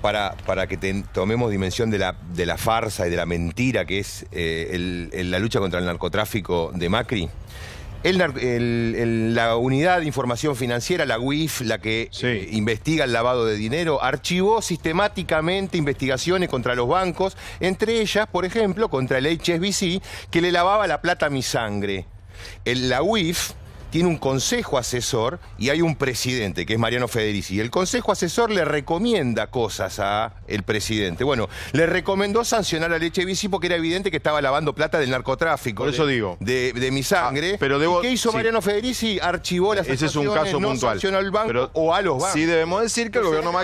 Para, para, que tomemos dimensión de la, de la farsa y de la mentira que es eh, la lucha contra el narcotráfico de Macri. la unidad de información financiera, la UIF, la que eh, investiga el lavado de dinero, archivó sistemáticamente investigaciones contra los bancos, entre ellas, por ejemplo, contra el HSBC, que le lavaba la plata a mi sangre. la UIF, tiene un consejo asesor y hay un presidente, que es Mariano Federici. Y El consejo asesor le recomienda cosas al presidente. Bueno, le recomendó sancionar a bici porque era evidente que estaba lavando plata del narcotráfico. Por eso digo. De, mi sangre. Ah, ¿Qué hizo Mariano Federici? Archivó las Ese es un caso al banco o a los bancos. Sí, debemos decir que el gobierno